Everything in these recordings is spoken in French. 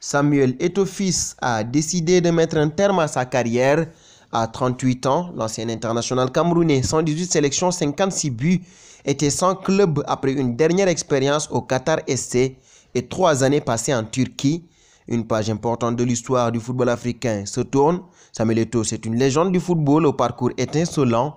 Samuel Etofis a décidé de mettre un terme à sa carrière. À 38 ans, l'ancien international camerounais, 118 sélections, 56 buts, était sans club après une dernière expérience au Qatar SC et trois années passées en Turquie. Une page importante de l'histoire du football africain se tourne. Samuel Eto'o, c'est une légende du football au parcours étincelant.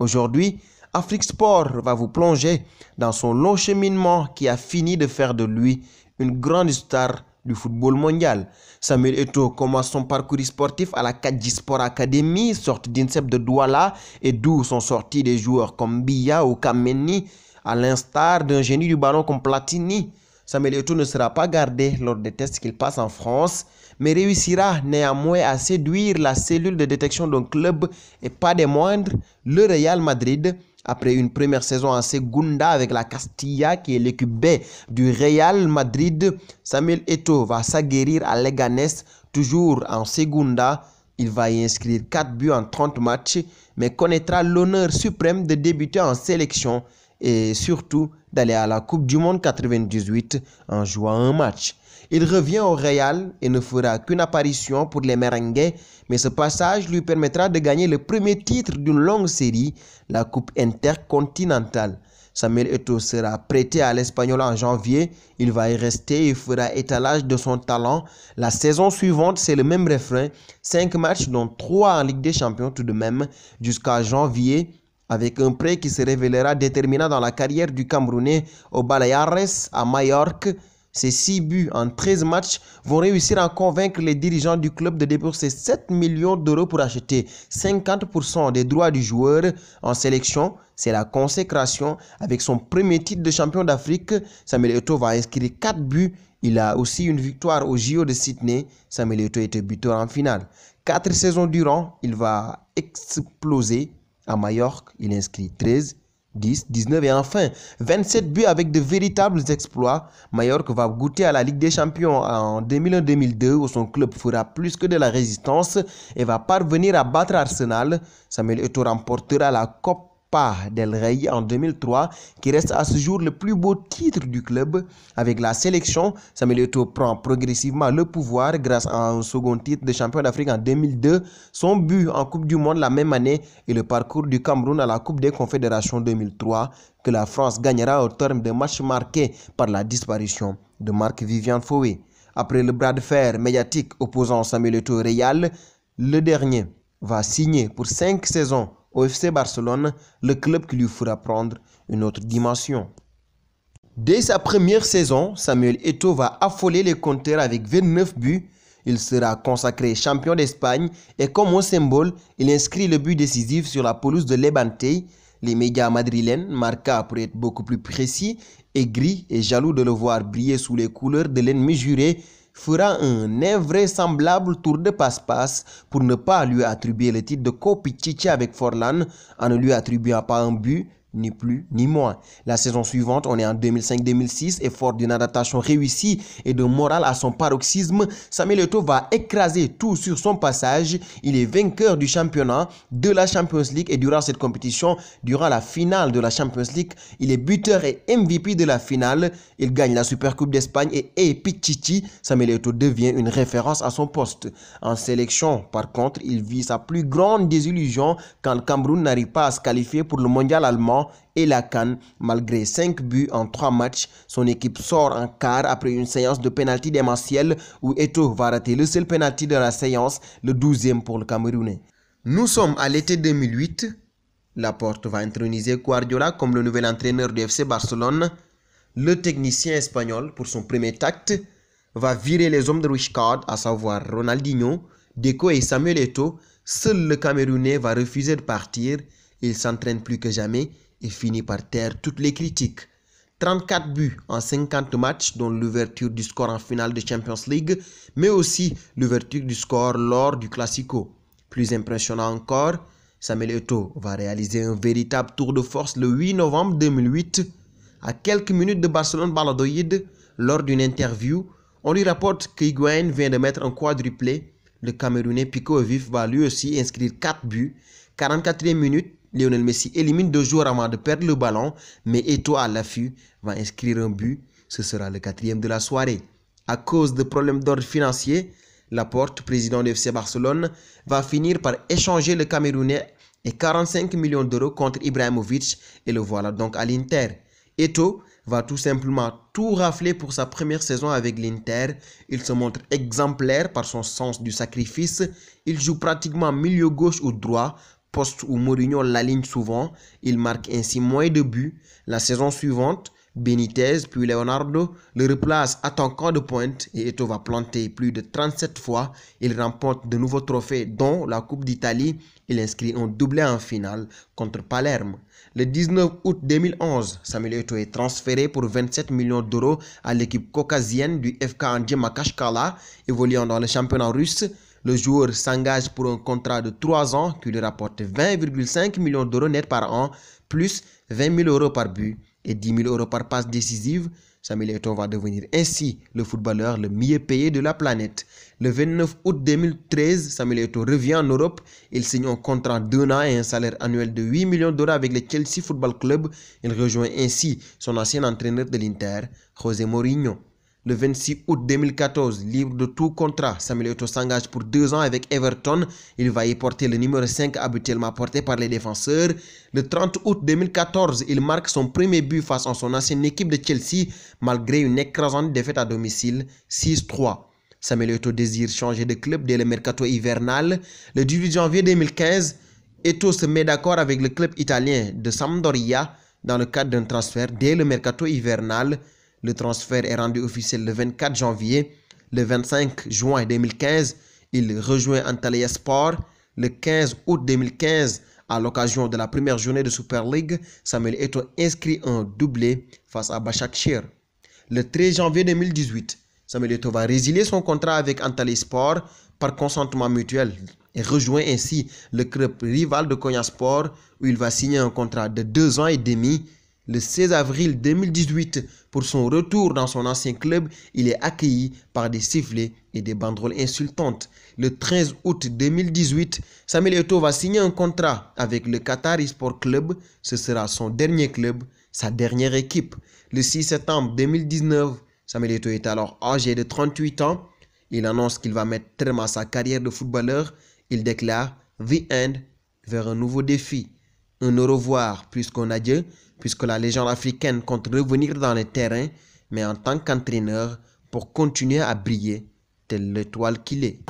Aujourd'hui, Afrique Sport va vous plonger dans son long cheminement qui a fini de faire de lui une grande star du football mondial. Samuel Eto'o commence son parcours sportif à la Kaji Sport Academy, sorte d'INSEP de Douala, et d'où sont sortis des joueurs comme Bia ou Kameni, à l'instar d'un génie du ballon comme Platini. Samuel Eto'o ne sera pas gardé lors des tests qu'il passe en France, mais réussira néanmoins à séduire la cellule de détection d'un club et pas des moindres, le Real Madrid, après une première saison en Segunda avec la Castilla, qui est l'équipe B du Real Madrid, Samuel Eto va s'aguerrir à Leganés, toujours en Segunda. Il va y inscrire 4 buts en 30 matchs, mais connaîtra l'honneur suprême de débuter en sélection et surtout d'aller à la Coupe du Monde 98 en jouant un match. Il revient au Real et ne fera qu'une apparition pour les Merengues, mais ce passage lui permettra de gagner le premier titre d'une longue série, la Coupe intercontinentale. Samuel Eto'o sera prêté à l'Espagnol en janvier. Il va y rester et fera étalage de son talent. La saison suivante, c'est le même refrain. Cinq matchs, dont trois en Ligue des Champions tout de même, jusqu'à janvier, avec un prêt qui se révélera déterminant dans la carrière du Camerounais au Baleares, à Majorque, ces 6 buts en 13 matchs vont réussir à convaincre les dirigeants du club de débourser 7 millions d'euros pour acheter 50% des droits du joueur en sélection. C'est la consécration avec son premier titre de champion d'Afrique. Samuel Eto'o va inscrire 4 buts. Il a aussi une victoire au JO de Sydney. Samuel Eto'o était buteur en finale. 4 saisons durant, il va exploser à Majorque. Il inscrit 13 10, 19 et enfin 27 buts avec de véritables exploits. Mallorca va goûter à la Ligue des Champions en 2001-2002 où son club fera plus que de la résistance et va parvenir à battre Arsenal. Samuel Eto'o remportera la Coupe par Del Rey en 2003, qui reste à ce jour le plus beau titre du club. Avec la sélection, Samuel Eto'o prend progressivement le pouvoir grâce à un second titre de champion d'Afrique en 2002, son but en Coupe du Monde la même année et le parcours du Cameroun à la Coupe des Confédérations 2003 que la France gagnera au terme de matchs marqués par la disparition de Marc Vivian Foué. Après le bras de fer médiatique opposant Samuel Eto'o Real, le dernier va signer pour cinq saisons au FC Barcelone, le club qui lui fera prendre une autre dimension. Dès sa première saison, Samuel Eto'o va affoler les compteurs avec 29 buts. Il sera consacré champion d'Espagne et comme un symbole, il inscrit le but décisif sur la pelouse de Lebante. Les médias madrilènes, Marca pour être beaucoup plus précis, aigris et jaloux de le voir briller sous les couleurs de l'ennemi juré, fera un invraisemblable tour de passe-passe pour ne pas lui attribuer le titre de chichi avec Forlan en ne lui attribuant pas un but, ni plus ni moins. La saison suivante, on est en 2005-2006 et fort d'une adaptation réussie et de morale à son paroxysme, Samuel Eto'o va écraser tout sur son passage. Il est vainqueur du championnat, de la Champions League et durant cette compétition, durant la finale de la Champions League, il est buteur et MVP de la finale. Il gagne la Supercoupe d'Espagne et est chichi Samuel Eto'o devient une référence à son poste. En sélection, par contre, il vit sa plus grande désillusion quand le Cameroun n'arrive pas à se qualifier pour le mondial allemand et la Malgré 5 buts en 3 matchs, son équipe sort en quart après une séance de pénalty démentielle où Eto va rater le seul pénalty de la séance, le 12e pour le Camerounais. Nous sommes à l'été 2008. La porte va introniser Guardiola comme le nouvel entraîneur du FC Barcelone. Le technicien espagnol, pour son premier tact, va virer les hommes de Wishcard, à savoir Ronaldinho, Deco et Samuel Eto. Seul le Camerounais va refuser de partir. Il s'entraîne plus que jamais et finit par taire toutes les critiques. 34 buts en 50 matchs, dont l'ouverture du score en finale de Champions League, mais aussi l'ouverture du score lors du Classico. Plus impressionnant encore, Samuel Eto'o va réaliser un véritable tour de force le 8 novembre 2008. À quelques minutes de Barcelone Baladoïde, lors d'une interview, on lui rapporte que vient de mettre un quadruplé. Le Camerounais Pico Vif va lui aussi inscrire 4 buts. 44e minute, Lionel Messi élimine deux joueurs avant de perdre le ballon, mais Eto à l'affût va inscrire un but. Ce sera le quatrième de la soirée. À cause de problèmes d'ordre financier, Laporte, président de FC Barcelone, va finir par échanger le Camerounais et 45 millions d'euros contre Ibrahimovic et le voilà donc à l'Inter. Eto va tout simplement tout rafler pour sa première saison avec l'Inter. Il se montre exemplaire par son sens du sacrifice. Il joue pratiquement milieu gauche ou droit poste où Mourinho l'aligne souvent. Il marque ainsi moins de buts. La saison suivante, Benitez puis Leonardo le replace attaquant de pointe et Eto va planter plus de 37 fois. Il remporte de nouveaux trophées dont la Coupe d'Italie. Il inscrit un doublé en finale contre Palerme. Le 19 août 2011, Samuel Eto est transféré pour 27 millions d'euros à l'équipe caucasienne du FK Andje Makashkala évoluant dans le championnat russe. Le joueur s'engage pour un contrat de 3 ans qui lui rapporte 20,5 millions d'euros net par an, plus 20 000 euros par but et 10 000 euros par passe décisive. Samuel Eto'o va devenir ainsi le footballeur le mieux payé de la planète. Le 29 août 2013, Samuel Eto'o revient en Europe. Il signe un contrat d'un an et un salaire annuel de 8 millions d'euros avec le Chelsea Football Club. Il rejoint ainsi son ancien entraîneur de l'Inter, José Mourinho. Le 26 août 2014, libre de tout contrat, Samuel Eto'o s'engage pour deux ans avec Everton. Il va y porter le numéro 5 habituellement porté par les défenseurs. Le 30 août 2014, il marque son premier but face à son ancienne équipe de Chelsea malgré une écrasante défaite à domicile 6-3. Samuel Eto'o désire changer de club dès le mercato hivernal. Le 18 janvier 2015, Eto'o se met d'accord avec le club italien de Sampdoria dans le cadre d'un transfert dès le mercato hivernal le transfert est rendu officiel le 24 janvier. Le 25 juin 2015, il rejoint Antalya Sport. Le 15 août 2015, à l'occasion de la première journée de Super League, Samuel Eto inscrit un doublé face à Shir. Le 13 janvier 2018, Samuel Eto va résilier son contrat avec Antalya Sport par consentement mutuel et rejoint ainsi le club rival de Konya Sport où il va signer un contrat de deux ans et demi le 16 avril 2018, pour son retour dans son ancien club, il est accueilli par des sifflets et des banderoles insultantes. Le 13 août 2018, Samuel Eto'o va signer un contrat avec le Qatar Sport Club. Ce sera son dernier club, sa dernière équipe. Le 6 septembre 2019, Samuel Eto'o est alors âgé de 38 ans. Il annonce qu'il va mettre terme à sa carrière de footballeur. Il déclare The End vers un nouveau défi. Un au revoir puisqu'on a adieu puisque la légende africaine compte revenir dans les terrains, mais en tant qu'entraîneur, pour continuer à briller, telle l'étoile qu'il est.